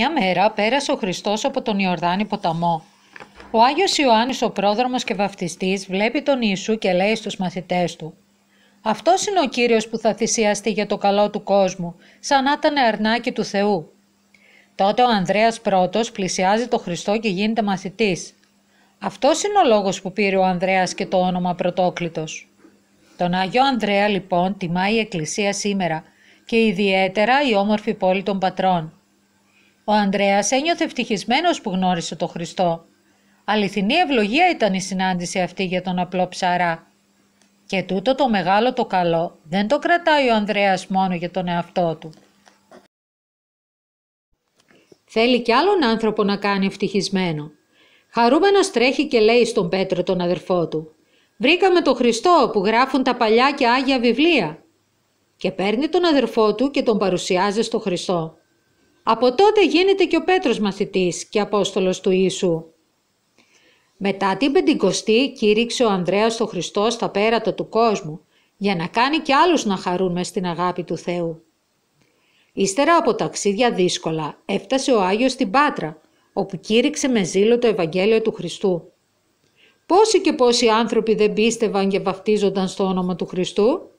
Μια μέρα πέρασε ο Χριστός από τον Ιορδάνη ποταμό. Ο Άγιος Ιωάννης, ο πρόδρομος και βαφτιστής, βλέπει τον Ιησού και λέει στους μαθητές του αυτός είναι ο κύριος που θα θυσιαστεί για το καλό του κόσμου, σαν να ήταν αρνάκι του Θεού. Τότε ο Ανδρέας πρώτος πλησιάζει τον Χριστό και γίνεται μαθητής. Αυτός είναι ο λόγος που πήρε ο Ανδρέας και το όνομα πρωτόκλητος. Τον Άγιο Ανδρέα λοιπόν τιμά η Εκκλησία σήμερα και ιδιαίτερα η όμορφη πόλη των Πατρών. Ο ανδρέας ένιωθε ευτυχισμένος που γνώρισε τον Χριστό. Αληθινή ευλογία ήταν η συνάντηση αυτή για τον απλό ψαρά. Και τούτο το μεγάλο το καλό δεν το κρατάει ο Ανδρέας μόνο για τον εαυτό του. Θέλει κι άλλον άνθρωπο να κάνει ευτυχισμένο. Χαρούμενος τρέχει και λέει στον Πέτρο τον αδερφό του «Βρήκαμε τον Χριστό που γράφουν τα παλιά και άγια βιβλία» και παίρνει τον αδερφό του και τον παρουσιάζει στον Χριστό. Από τότε γίνεται και ο Πέτρος μαθητής και Απόστολος του Ιησού. Μετά την Πεντηκοστή κήρυξε ο Ανδρέας το Χριστό στα πέρατα του κόσμου, για να κάνει και άλλους να χαρούν μες στην αγάπη του Θεού. Ύστερα από ταξίδια δύσκολα έφτασε ο Άγιος στην Πάτρα, όπου κήρυξε με ζήλο το Ευαγγέλιο του Χριστού. Πόσοι και πόσοι άνθρωποι δεν πίστευαν και βαφτίζονταν στο όνομα του Χριστού.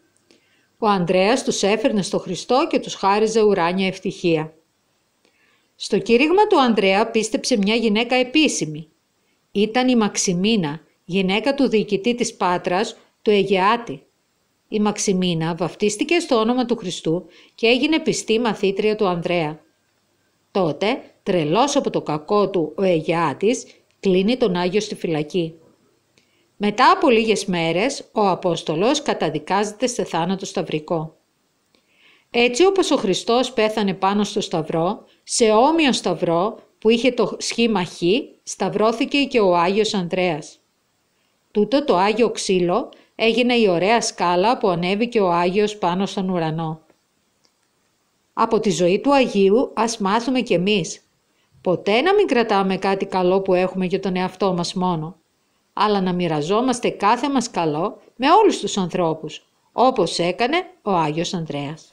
Ο Ανδρέας τους έφερνε στο Χριστό και τους χάριζε ουράνια ευτυχία. Στο κήρυγμα του Ανδρέα πίστεψε μια γυναίκα επίσημη. Ήταν η Μαξιμίνα, γυναίκα του διοικητή της Πάτρας, του Αιγεάτη. Η Μαξιμίνα βαφτίστηκε στο όνομα του Χριστού και έγινε πιστή μαθήτρια του Ανδρέα. Τότε, τρελός από το κακό του ο Αιγεάτης, κλείνει τον Άγιο στη φυλακή. Μετά από λίγες μέρες, ο Απόστολος καταδικάζεται σε θάνατο σταυρικό. Έτσι όπως ο Χριστός πέθανε πάνω στο σταυρό, σε όμοιο σταυρό που είχε το σχήμα Χ, σταυρώθηκε και ο Άγιος Ανδρέας. Τούτο το Άγιο ξύλο έγινε η ωραία σκάλα που ανέβηκε ο Άγιος πάνω στον ουρανό. Από τη ζωή του Αγίου ας μάθουμε κι εμείς. Ποτέ να μην κρατάμε κάτι καλό που έχουμε για τον εαυτό μας μόνο, αλλά να μοιραζόμαστε κάθε μας καλό με όλους τους ανθρώπους, όπως έκανε ο Άγιος Ανδρέας.